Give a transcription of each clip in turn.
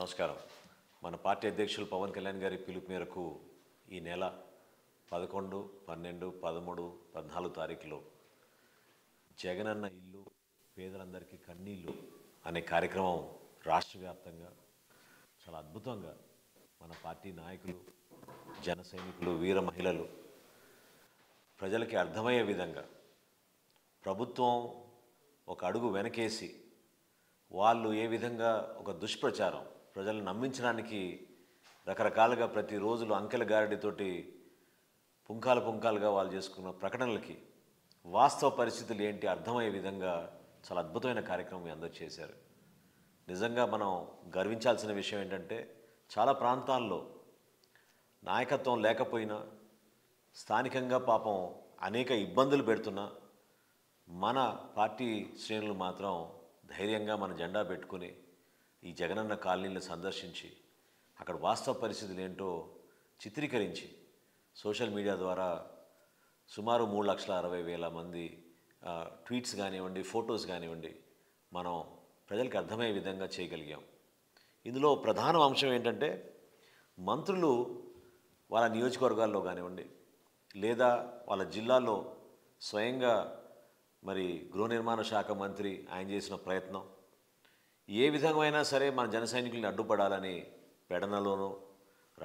నమస్కారం మన పార్టీ అధ్యక్షులు పవన్ కళ్యాణ్ గారి పిలుపు మేరకు ఈ నెల పదకొండు పన్నెండు పదమూడు పద్నాలుగు తారీఖులో జగనన్న ఇల్లు పేదలందరికీ కన్నీళ్ళు అనే కార్యక్రమం రాష్ట్ర వ్యాప్తంగా చాలా అద్భుతంగా మన పార్టీ నాయకులు జన సైనికులు వీర మహిళలు ప్రజలకి అర్థమయ్యే విధంగా ప్రభుత్వం ఒక అడుగు వెనకేసి వాళ్ళు ఏ విధంగా ఒక దుష్ప్రచారం ప్రజలను నమ్మించడానికి రకరకాలుగా ప్రతి రోజులు అంకెల గారడితోటి పుంకాలు పుంకాలుగా వాళ్ళు చేసుకున్న ప్రకటనలకి వాస్తవ పరిస్థితులు ఏంటి అర్థమయ్యే విధంగా చాలా అద్భుతమైన కార్యక్రమం మీ అందరూ చేశారు నిజంగా మనం గర్వించాల్సిన విషయం ఏంటంటే చాలా ప్రాంతాల్లో నాయకత్వం లేకపోయినా స్థానికంగా పాపం అనేక ఇబ్బందులు పెడుతున్నా మన పార్టీ శ్రేణులు మాత్రం ధైర్యంగా మన జెండా పెట్టుకుని ఈ జగనన్న కాలనీలను సందర్శించి అక్కడ వాస్తవ పరిస్థితులు ఏంటో చిత్రీకరించి సోషల్ మీడియా ద్వారా సుమారు మూడు లక్షల అరవై వేల మంది ట్వీట్స్ కానివ్వండి ఫొటోస్ కానివ్వండి మనం ప్రజలకు అర్థమయ్యే విధంగా చేయగలిగాం ఇందులో ప్రధాన అంశం ఏంటంటే మంత్రులు వాళ్ళ నియోజకవర్గాల్లో కానివ్వండి లేదా వాళ్ళ జిల్లాలో స్వయంగా మరి గృహ నిర్మాణ శాఖ మంత్రి ఆయన చేసిన ప్రయత్నం ఏ విధమైనా సరే మన జన సైనికుల్ని అడ్డుపడాలని పెడనలోనో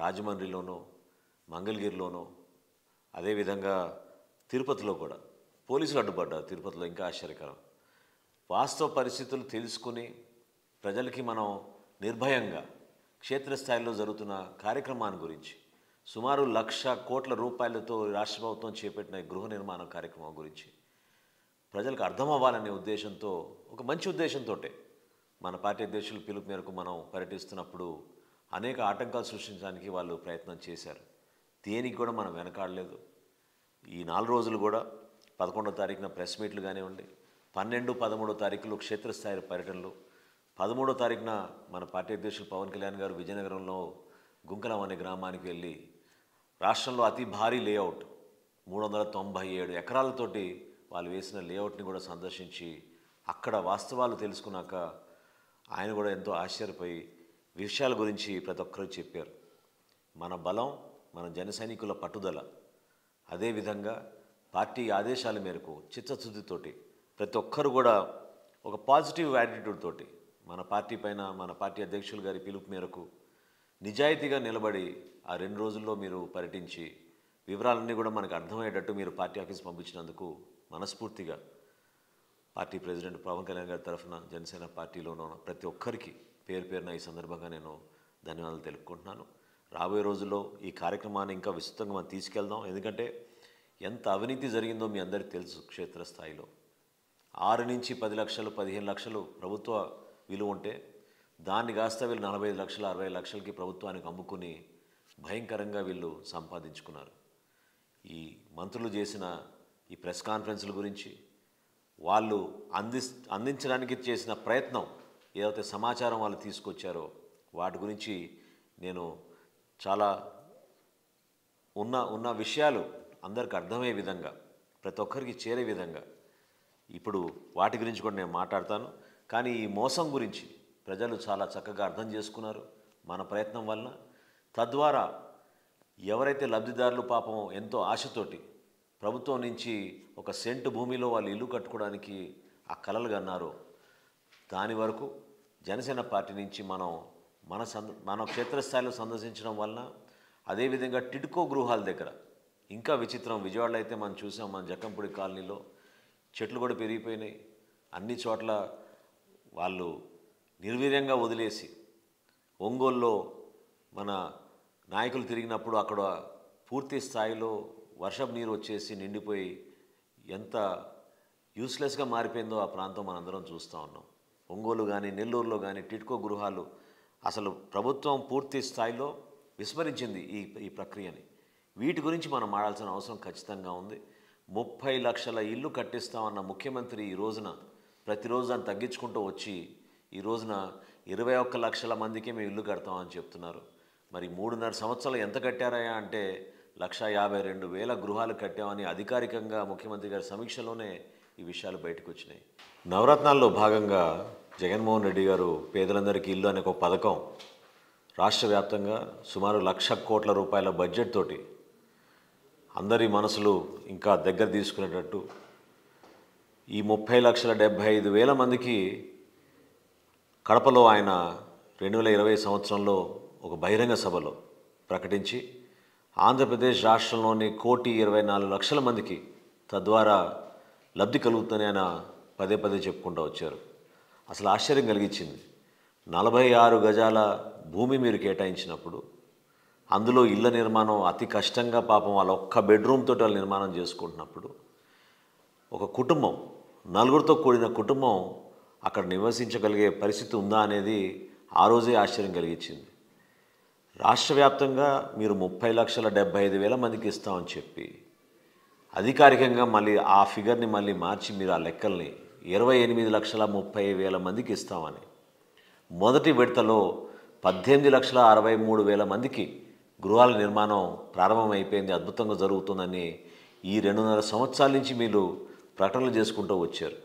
రాజమండ్రిలోనో మంగళగిరిలోనో అదేవిధంగా తిరుపతిలో కూడా పోలీసులు అడ్డుపడ్డారు తిరుపతిలో ఇంకా ఆశ్చర్యకరం వాస్తవ పరిస్థితులు తెలుసుకుని ప్రజలకి మనం నిర్భయంగా క్షేత్రస్థాయిలో జరుగుతున్న కార్యక్రమాన్ని గురించి సుమారు లక్ష కోట్ల రూపాయలతో రాష్ట్ర ప్రభుత్వం చేపట్టిన గృహ నిర్మాణ కార్యక్రమం గురించి ప్రజలకు అర్థం అవ్వాలనే ఉద్దేశంతో ఒక మంచి ఉద్దేశంతో మన పార్టీ అధ్యక్షుల పిలుపు మేరకు మనం పర్యటిస్తున్నప్పుడు అనేక ఆటంకాలు సృష్టించడానికి వాళ్ళు ప్రయత్నం చేశారు దేనికి కూడా మనం వెనకాడలేదు ఈ నాలుగు రోజులు కూడా పదకొండో తారీఖున ప్రెస్ మీట్లు కానివ్వండి పన్నెండు పదమూడో తారీఖులు క్షేత్రస్థాయి పర్యటనలు పదమూడో తారీఖున మన పార్టీ అధ్యక్షులు పవన్ కళ్యాణ్ గారు విజయనగరంలో గుంకలం అనే గ్రామానికి వెళ్ళి రాష్ట్రంలో అతి భారీ లేఅవుట్ మూడు వందల తొంభై ఏడు ఎకరాలతోటి వాళ్ళు వేసిన లేఅవుట్ని కూడా సందర్శించి అక్కడ వాస్తవాలు తెలుసుకున్నాక ఆయన కూడా ఎంతో ఆశ్చర్యపోయి విషయాల గురించి ప్రతి ఒక్కరూ చెప్పారు మన బలం మన జన సైనికుల పట్టుదల అదేవిధంగా పార్టీ ఆదేశాల మేరకు చిత్తశుద్ధితోటి ప్రతి ఒక్కరు కూడా ఒక పాజిటివ్ యాటిట్యూడ్ తోటి మన పార్టీ పైన మన పార్టీ అధ్యక్షులు గారి పిలుపు మేరకు నిజాయితీగా నిలబడి ఆ రెండు రోజుల్లో మీరు పర్యటించి వివరాలన్నీ కూడా మనకు అర్థమయ్యేటట్టు మీరు పార్టీ ఆఫీస్ పంపించినందుకు మనస్ఫూర్తిగా పార్టీ ప్రెసిడెంట్ పవన్ కళ్యాణ్ గారి తరఫున జనసేన పార్టీలోనూ ప్రతి ఒక్కరికి పేరు పేరున ఈ సందర్భంగా నేను ధన్యవాదాలు తెలుపుకుంటున్నాను రాబోయే రోజుల్లో ఈ కార్యక్రమాన్ని ఇంకా విస్తృతంగా మనం తీసుకెళ్దాం ఎందుకంటే ఎంత అవినీతి జరిగిందో మీ అందరికీ తెలుసు క్షేత్రస్థాయిలో ఆరు నుంచి పది లక్షలు పదిహేను లక్షలు ప్రభుత్వ విలువ ఉంటే దాన్ని కాస్త వీళ్ళు నలభై ఐదు లక్షలు అరవై లక్షలకి ప్రభుత్వానికి అమ్ముకుని భయంకరంగా వీళ్ళు సంపాదించుకున్నారు ఈ మంత్రులు చేసిన ఈ ప్రెస్ కాన్ఫరెన్స్ల గురించి వాళ్ళు అంది అందించడానికి చేసిన ప్రయత్నం ఏదైతే సమాచారం వాళ్ళు తీసుకొచ్చారో వాటి గురించి నేను చాలా ఉన్న ఉన్న విషయాలు అందరికి అర్థమయ్యే విధంగా ప్రతి ఒక్కరికి చేరే విధంగా ఇప్పుడు వాటి గురించి కూడా నేను మాట్లాడతాను కానీ ఈ మోసం గురించి ప్రజలు చాలా చక్కగా అర్థం చేసుకున్నారు మన ప్రయత్నం వలన తద్వారా ఎవరైతే లబ్ధిదారులు పాపం ఎంతో ఆశతోటి ప్రభుత్వం నుంచి ఒక సెంటు భూమిలో వాళ్ళు ఇల్లు కట్టుకోవడానికి ఆ కలలు కన్నారు దాని వరకు జనసేన పార్టీ నుంచి మనం మన సంద మన క్షేత్రస్థాయిలో సందర్శించడం వలన అదేవిధంగా టిడ్కో గృహాల దగ్గర ఇంకా విచిత్రం విజయవాడలో అయితే మనం చూసాం మన జక్కంపూడి కాలనీలో చెట్లు కూడా పెరిగిపోయినాయి అన్ని చోట్ల వాళ్ళు నిర్వీర్యంగా వదిలేసి ఒంగోల్లో మన నాయకులు తిరిగినప్పుడు అక్కడ పూర్తి స్థాయిలో వర్షపు నీరు వచ్చేసి నిండిపోయి ఎంత యూస్లెస్గా మారిపోయిందో ఆ ప్రాంతం మనందరం చూస్తూ ఉన్నాం ఒంగోలు కానీ నెల్లూరులో కానీ టిట్కో గృహాలు అసలు ప్రభుత్వం పూర్తి స్థాయిలో విస్మరించింది ఈ ఈ ప్రక్రియని వీటి గురించి మనం మాడాల్సిన అవసరం ఖచ్చితంగా ఉంది ముప్పై లక్షల ఇల్లు కట్టిస్తామన్న ముఖ్యమంత్రి ఈ రోజున ప్రతిరోజు దాన్ని తగ్గించుకుంటూ వచ్చి ఈ రోజున ఇరవై ఒక్క లక్షల మందికే మేము ఇల్లు కడతామని చెప్తున్నారు మరి మూడున్నర సంవత్సరాలు ఎంత కట్టారా అంటే లక్ష యాభై రెండు వేల గృహాలు కట్టామని అధికారికంగా ముఖ్యమంత్రి గారి సమీక్షలోనే ఈ విషయాలు బయటకు వచ్చినాయి నవరత్నాల్లో భాగంగా జగన్మోహన్ రెడ్డి గారు పేదలందరికీ ఇల్లు అనే ఒక పథకం రాష్ట్ర వ్యాప్తంగా సుమారు లక్ష కోట్ల రూపాయల బడ్జెట్ తోటి అందరి మనసులు ఇంకా దగ్గర తీసుకునేటట్టు ఈ ముప్పై లక్షల డెబ్భై ఐదు వేల మందికి కడపలో ఆయన రెండు వేల ఇరవై సంవత్సరంలో ఒక బహిరంగ సభలో ప్రకటించి ఆంధ్రప్రదేశ్ రాష్ట్రంలోని కోటి ఇరవై నాలుగు లక్షల మందికి తద్వారా లబ్ధి కలుగుతుందని ఆయన పదే పదే చెప్పుకుంటూ వచ్చారు అసలు ఆశ్చర్యం కలిగించింది నలభై ఆరు గజాల భూమి మీరు కేటాయించినప్పుడు అందులో ఇళ్ళ నిర్మాణం అతి కష్టంగా పాపం వాళ్ళ ఒక్క బెడ్రూమ్తో వాళ్ళు నిర్మాణం చేసుకుంటున్నప్పుడు ఒక కుటుంబం నలుగురితో కూడిన కుటుంబం అక్కడ నివసించగలిగే పరిస్థితి ఉందా అనేది ఆ రోజే ఆశ్చర్యం కలిగించింది రాష్ట్ర వ్యాప్తంగా మీరు ముప్పై లక్షల డెబ్బై ఐదు వేల మందికి ఇస్తామని చెప్పి అధికారికంగా మళ్ళీ ఆ ఫిగర్ని మళ్ళీ మార్చి మీరు ఆ లెక్కల్ని ఇరవై ఎనిమిది లక్షల ముప్పై వేల మందికి ఇస్తామని మొదటి విడతలో పద్దెనిమిది లక్షల అరవై మూడు వేల మందికి గృహాల నిర్మాణం ప్రారంభమైపోయింది అద్భుతంగా జరుగుతుందని ఈ రెండున్నర సంవత్సరాల నుంచి మీరు ప్రకటనలు చేసుకుంటూ వచ్చారు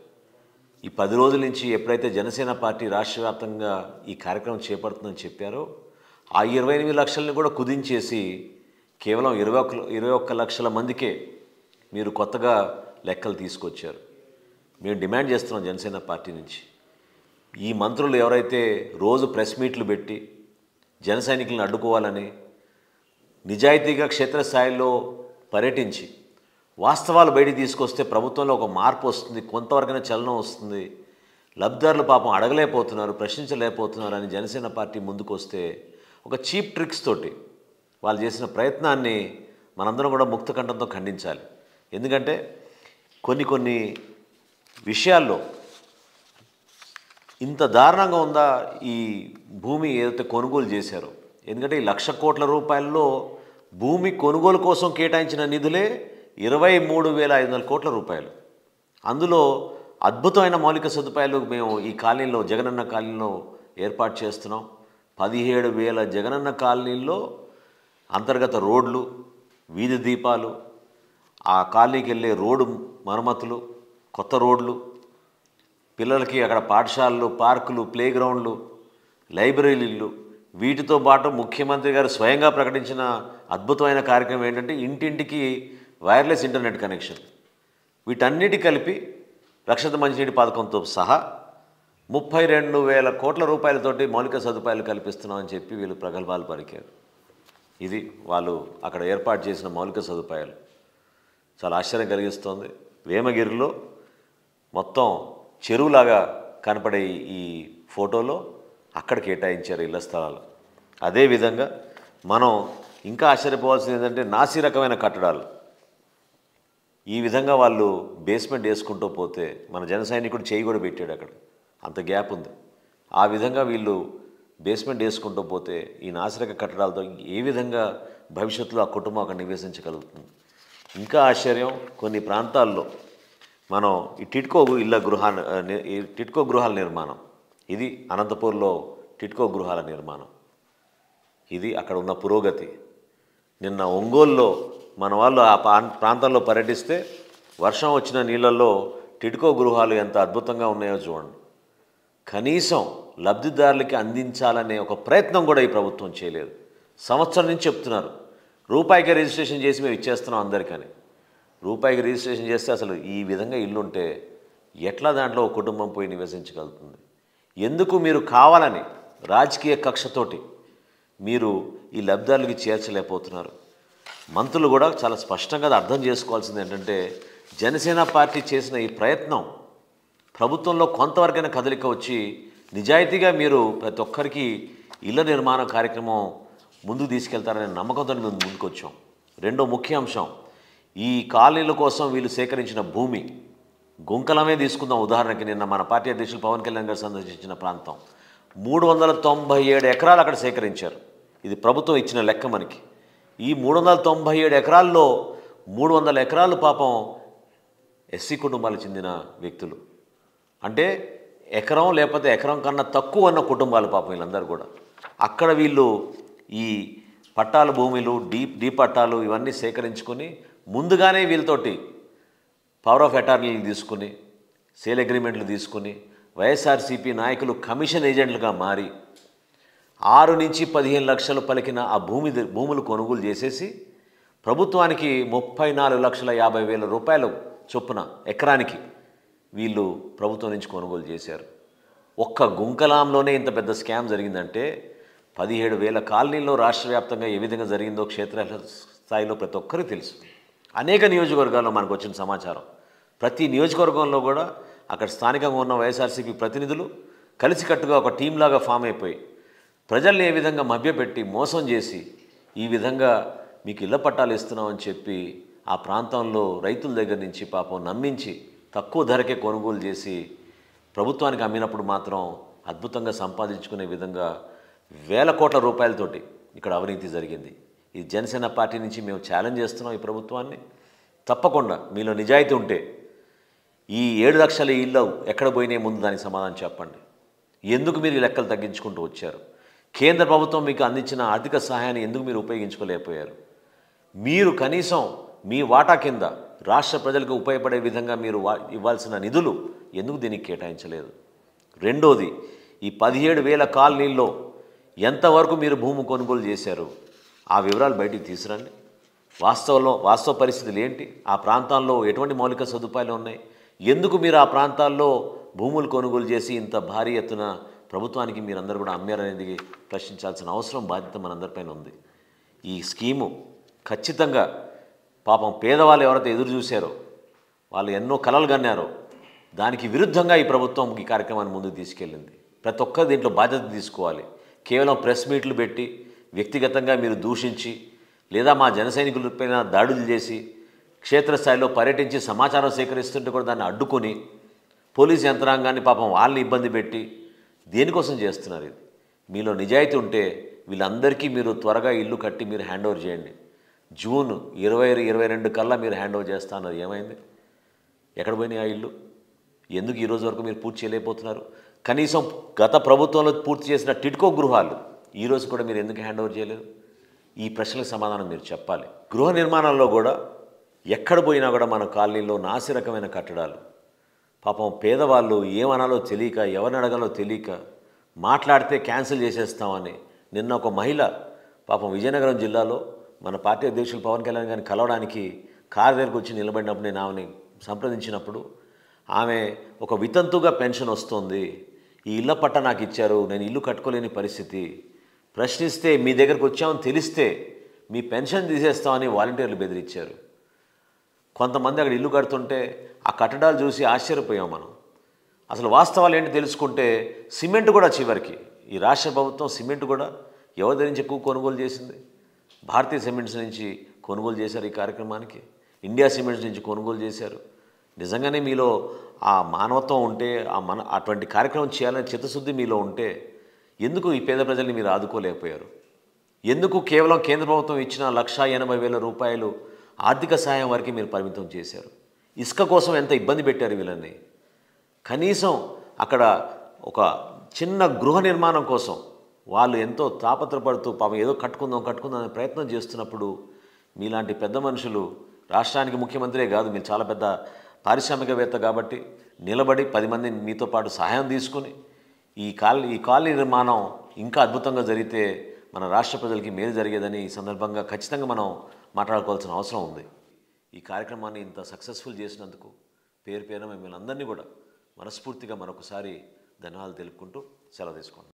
ఈ పది రోజుల నుంచి ఎప్పుడైతే జనసేన పార్టీ రాష్ట్ర వ్యాప్తంగా ఈ కార్యక్రమం చేపడుతుందని చెప్పారో ఆ ఇరవై ఎనిమిది లక్షలని కూడా కుదించేసి కేవలం ఇరవై ఒక్క ఇరవై ఒక్క లక్షల మందికే మీరు కొత్తగా లెక్కలు తీసుకొచ్చారు మేము డిమాండ్ చేస్తున్నాం జనసేన పార్టీ నుంచి ఈ మంత్రులు ఎవరైతే రోజు ప్రెస్ మీట్లు పెట్టి జన సైనికులను అడ్డుకోవాలని నిజాయితీగా క్షేత్రస్థాయిలో పర్యటించి వాస్తవాలు బయటికి తీసుకొస్తే ప్రభుత్వంలో ఒక మార్పు వస్తుంది కొంతవరకైనా చలనం వస్తుంది లబ్ధిదారులు పాపం అడగలేకపోతున్నారు ప్రశ్నించలేకపోతున్నారు అని జనసేన పార్టీ ముందుకొస్తే ఒక చీప్ ట్రిక్స్ తోటి వాళ్ళు చేసిన ప్రయత్నాన్ని మనందరం కూడా ముక్తకంఠంతో ఖండించాలి ఎందుకంటే కొన్ని కొన్ని విషయాల్లో ఇంత దారుణంగా ఉందా ఈ భూమి ఏదైతే కొనుగోలు చేశారో ఎందుకంటే ఈ లక్ష కోట్ల రూపాయల్లో భూమి కొనుగోలు కోసం కేటాయించిన నిధులే ఇరవై మూడు వేల ఐదు వందల కోట్ల రూపాయలు అందులో అద్భుతమైన మౌలిక సదుపాయాలు మేము ఈ కాలనీలో జగనన్న కాలనీలో ఏర్పాటు చేస్తున్నాం పదిహేడు వేల జగనన్న కాలనీల్లో అంతర్గత రోడ్లు వీధి దీపాలు ఆ కాలనీకి వెళ్ళే రోడ్డు మరమ్మతులు కొత్త రోడ్లు పిల్లలకి అక్కడ పాఠశాలలు పార్కులు ప్లేగ్రౌండ్లు లైబ్రరీలు వీటితో పాటు ముఖ్యమంత్రి గారు స్వయంగా ప్రకటించిన అద్భుతమైన కార్యక్రమం ఏంటంటే ఇంటింటికి వైర్లెస్ ఇంటర్నెట్ కనెక్షన్ వీటన్నిటి కలిపి రక్షిత మంచినీటి పథకంతో సహా ముప్పై రెండు వేల కోట్ల రూపాయలతోటి మౌలిక సదుపాయాలు కల్పిస్తున్నామని చెప్పి వీళ్ళు ప్రగల్భాలు పలికారు ఇది వాళ్ళు అక్కడ ఏర్పాటు చేసిన మౌలిక సదుపాయాలు చాలా ఆశ్చర్యం కలిగిస్తోంది వేమగిరిలో మొత్తం చెరువులాగా కనపడే ఈ ఫోటోలో అక్కడ కేటాయించారు ఇళ్ల స్థలాలు అదేవిధంగా మనం ఇంకా ఆశ్చర్యపోవాల్సింది ఏంటంటే నాసి రకమైన కట్టడాలు ఈ విధంగా వాళ్ళు బేస్మెంట్ వేసుకుంటూ పోతే మన జన సైనికుడు చేయి కూడా పెట్టాడు అక్కడ అంత గ్యాప్ ఉంది ఆ విధంగా వీళ్ళు బేస్మెంట్ వేసుకుంటూ పోతే ఈ నాసిరక కట్టడాలతో ఏ విధంగా భవిష్యత్తులో ఆ కుటుంబం అక్కడ నివేశించగలుగుతుంది ఇంకా ఆశ్చర్యం కొన్ని ప్రాంతాల్లో మనం ఈ టిట్కో ఇళ్ళ గృహ టిట్కో గృహాల నిర్మాణం ఇది అనంతపూర్లో టిట్కో గృహాల నిర్మాణం ఇది అక్కడ ఉన్న పురోగతి నిన్న ఒంగోలులో మన వాళ్ళు ఆ ప్రాంతంలో పర్యటిస్తే వర్షం వచ్చిన నీళ్ళల్లో టిట్కో గృహాలు ఎంత అద్భుతంగా ఉన్నాయో చూడండి కనీసం లబ్ధిదారులకి అందించాలనే ఒక ప్రయత్నం కూడా ఈ ప్రభుత్వం చేయలేదు సంవత్సరం నుంచి చెప్తున్నారు రూపాయికి రిజిస్ట్రేషన్ చేసి మేము ఇచ్చేస్తున్నాం అందరికని రూపాయికి రిజిస్ట్రేషన్ చేస్తే అసలు ఈ విధంగా ఇల్లుంటే ఎట్లా దాంట్లో కుటుంబం పోయి నివసించగలుగుతుంది ఎందుకు మీరు కావాలని రాజకీయ కక్షతోటి మీరు ఈ లబ్ధిదారులకి చేర్చలేకపోతున్నారు మంత్రులు కూడా చాలా స్పష్టంగా అర్థం చేసుకోవాల్సింది ఏంటంటే జనసేన పార్టీ చేసిన ఈ ప్రయత్నం ప్రభుత్వంలో కొంతవరకైనా కదలిక వచ్చి నిజాయితీగా మీరు ప్రతి ఒక్కరికి ఇళ్ల నిర్మాణ కార్యక్రమం ముందుకు తీసుకెళ్తారనే నమ్మకంతో మేము ముందుకు వచ్చాం రెండో ముఖ్య అంశం ఈ కాలనీల కోసం వీళ్ళు సేకరించిన భూమి గుంకలమే తీసుకుందాం ఉదాహరణకి నిన్న మన పార్టీ అధ్యక్షులు పవన్ కళ్యాణ్ గారు సందర్శించిన ప్రాంతం మూడు వందల తొంభై ఏడు ఎకరాలు అక్కడ సేకరించారు ఇది ప్రభుత్వం ఇచ్చిన లెక్క మనకి ఈ మూడు వందల తొంభై ఏడు ఎకరాల్లో మూడు వందల ఎకరాలు పాపం ఎస్సీ కుటుంబాలకు చెందిన వ్యక్తులు అంటే ఎకరం లేకపోతే ఎకరం కన్నా తక్కువ ఉన్న కుటుంబాలు పాపం వీళ్ళందరూ కూడా అక్కడ వీళ్ళు ఈ పట్టాల భూమిలు డీప్ డీ పట్టాలు ఇవన్నీ సేకరించుకొని ముందుగానే వీళ్ళతోటి పవర్ ఆఫ్ అటార్నీలు తీసుకుని సేల్ అగ్రిమెంట్లు తీసుకుని వైఎస్ఆర్సీపీ నాయకులు కమిషన్ ఏజెంట్లుగా మారి ఆరు నుంచి పదిహేను లక్షలు పలికిన ఆ భూమి భూములు కొనుగోలు చేసేసి ప్రభుత్వానికి ముప్పై నాలుగు లక్షల యాభై వేల రూపాయలు చొప్పున ఎకరానికి వీళ్ళు ప్రభుత్వం నుంచి కొనుగోలు చేశారు ఒక్క గుంకలాంలోనే ఇంత పెద్ద స్కామ్ జరిగిందంటే పదిహేడు వేల కాలనీల్లో రాష్ట్ర వ్యాప్తంగా ఏ విధంగా జరిగిందో క్షేత్ర స్థాయిలో ప్రతి ఒక్కరికి తెలుసు అనేక నియోజకవర్గాల్లో మనకు వచ్చిన సమాచారం ప్రతి నియోజకవర్గంలో కూడా అక్కడ స్థానికంగా ఉన్న వైఎస్ఆర్సీపీ ప్రతినిధులు కలిసికట్టుగా ఒక టీంలాగా ఫామ్ అయిపోయి ప్రజల్ని ఏ విధంగా మభ్యపెట్టి మోసం చేసి ఈ విధంగా మీకు ఇళ్ల పట్టాలు ఇస్తున్నామని చెప్పి ఆ ప్రాంతంలో రైతుల దగ్గర నుంచి పాపం నమ్మించి తక్కువ ధరకే కొనుగోలు చేసి ప్రభుత్వానికి అమ్మినప్పుడు మాత్రం అద్భుతంగా సంపాదించుకునే విధంగా వేల కోట్ల రూపాయలతోటి ఇక్కడ అవినీతి జరిగింది ఈ జనసేన పార్టీ నుంచి మేము ఛాలెంజ్ చేస్తున్నాం ఈ ప్రభుత్వాన్ని తప్పకుండా మీలో నిజాయితీ ఉంటే ఈ ఏడు లక్షల ఇళ్ళు ఎక్కడ పోయినాయి ముందు దానికి సమాధానం చెప్పండి ఎందుకు మీరు ఈ లెక్కలు తగ్గించుకుంటూ వచ్చారు కేంద్ర ప్రభుత్వం మీకు అందించిన ఆర్థిక సహాయాన్ని ఎందుకు మీరు ఉపయోగించుకోలేకపోయారు మీరు కనీసం మీ వాటా కింద రాష్ట్ర ప్రజలకు ఉపయోగపడే విధంగా మీరు ఇవ్వాల్సిన నిధులు ఎందుకు దీనికి కేటాయించలేదు రెండోది ఈ పదిహేడు వేల కాలనీల్లో ఎంతవరకు మీరు భూమి కొనుగోలు చేశారు ఆ వివరాలు బయటికి తీసురండి వాస్తవంలో వాస్తవ పరిస్థితులు ఏంటి ఆ ప్రాంతాల్లో ఎటువంటి మౌలిక సదుపాయాలు ఉన్నాయి ఎందుకు మీరు ఆ ప్రాంతాల్లో భూములు కొనుగోలు చేసి ఇంత భారీ ఎత్తున ప్రభుత్వానికి మీరందరూ కూడా అమ్మారనేది ప్రశ్నించాల్సిన అవసరం బాధ్యత మనందరిపైన ఉంది ఈ స్కీము ఖచ్చితంగా పాపం పేదవాళ్ళు ఎవరైతే ఎదురు చూశారో వాళ్ళు ఎన్నో కలలు కన్నారు దానికి విరుద్ధంగా ఈ ప్రభుత్వం ఈ కార్యక్రమాన్ని ముందుకు తీసుకెళ్ళింది ప్రతి ఒక్కరు దీంట్లో బాధ్యత తీసుకోవాలి కేవలం ప్రెస్ మీట్లు పెట్టి వ్యక్తిగతంగా మీరు దూషించి లేదా మా జనసైనికులపైన దాడులు చేసి క్షేత్రస్థాయిలో పర్యటించి సమాచారం సేకరిస్తుంటే కూడా దాన్ని అడ్డుకొని పోలీసు యంత్రాంగాన్ని పాపం వాళ్ళని ఇబ్బంది పెట్టి దేనికోసం చేస్తున్నారు ఇది మీలో నిజాయితీ ఉంటే వీళ్ళందరికీ మీరు త్వరగా ఇల్లు కట్టి మీరు హ్యాండ్ చేయండి జూన్ ఇరవై ఇరవై రెండు కల్లా మీరు హ్యాండ్ ఓవర్ చేస్తా ఏమైంది ఎక్కడ పోయినాయి ఆ ఇల్లు ఎందుకు ఈరోజు వరకు మీరు పూర్తి చేయలేకపోతున్నారు కనీసం గత ప్రభుత్వంలో పూర్తి చేసిన టిట్కో గృహాలు ఈరోజు కూడా మీరు ఎందుకు హ్యాండ్ ఓవర్ ఈ ప్రశ్నలకు సమాధానం మీరు చెప్పాలి గృహ నిర్మాణంలో కూడా ఎక్కడ పోయినా కూడా మన కాలనీలో నాసిరకమైన రకమైన కట్టడాలు పాపం పేదవాళ్ళు ఏమనాలో తెలియక ఎవరిని అడగాలో తెలియక మాట్లాడితే క్యాన్సిల్ చేసేస్తామని నిన్న ఒక మహిళ పాపం విజయనగరం జిల్లాలో మన పార్టీ అధ్యక్షులు పవన్ కళ్యాణ్ గారిని కలవడానికి కారు దగ్గరకు వచ్చి నిలబడినప్పుడు నేను ఆమెని సంప్రదించినప్పుడు ఆమె ఒక వితంతుగా పెన్షన్ వస్తుంది ఈ ఇళ్ళ పట్ట నాకు ఇచ్చారు నేను ఇల్లు కట్టుకోలేని పరిస్థితి ప్రశ్నిస్తే మీ దగ్గరకు వచ్చామని తెలిస్తే మీ పెన్షన్ తీసేస్తామని వాలంటీర్లు బెదిరించారు కొంతమంది అక్కడ ఇల్లు కడుతుంటే ఆ కట్టడాలు చూసి ఆశ్చర్యపోయాం మనం అసలు వాస్తవాలు ఏంటి తెలుసుకుంటే సిమెంట్ కూడా చివరికి ఈ రాష్ట్ర ప్రభుత్వం సిమెంట్ కూడా ఎవరి ధరించి ఎక్కువ కొనుగోలు చేసింది భారతీయ సిమెంట్స్ నుంచి కొనుగోలు చేశారు ఈ కార్యక్రమానికి ఇండియా సిమెంట్స్ నుంచి కొనుగోలు చేశారు నిజంగానే మీలో ఆ మానవత్వం ఉంటే ఆ మన అటువంటి కార్యక్రమం చేయాలనే చిత్తశుద్ధి మీలో ఉంటే ఎందుకు ఈ పేద ప్రజల్ని మీరు ఆదుకోలేకపోయారు ఎందుకు కేవలం కేంద్ర ప్రభుత్వం ఇచ్చిన లక్ష ఎనభై వేల రూపాయలు ఆర్థిక సహాయం వరకు మీరు పరిమితం చేశారు ఇసుక కోసం ఎంత ఇబ్బంది పెట్టారు వీళ్ళని కనీసం అక్కడ ఒక చిన్న గృహ నిర్మాణం కోసం వాళ్ళు ఎంతో తాపత్రపడుతూ పాపం ఏదో కట్టుకుందాం కట్టుకుందాం అనే ప్రయత్నం చేస్తున్నప్పుడు మీలాంటి పెద్ద మనుషులు రాష్ట్రానికి ముఖ్యమంత్రే కాదు మీరు చాలా పెద్ద పారిశ్రామికవేత్త కాబట్టి నిలబడి పది మంది మీతో పాటు సహాయం తీసుకుని ఈ కాల్ ఈ కాలనీ నిర్మాణం ఇంకా అద్భుతంగా జరిగితే మన రాష్ట్ర ప్రజలకి మేలు జరిగేదని ఈ సందర్భంగా ఖచ్చితంగా మనం మాట్లాడుకోవాల్సిన అవసరం ఉంది ఈ కార్యక్రమాన్ని ఇంత సక్సెస్ఫుల్ చేసినందుకు పేరు పేరు మిమ్మల్ని అందరినీ కూడా మనస్ఫూర్తిగా మరొకసారి ధన్యవాదాలు తెలుపుకుంటూ సెలవు తీసుకోండి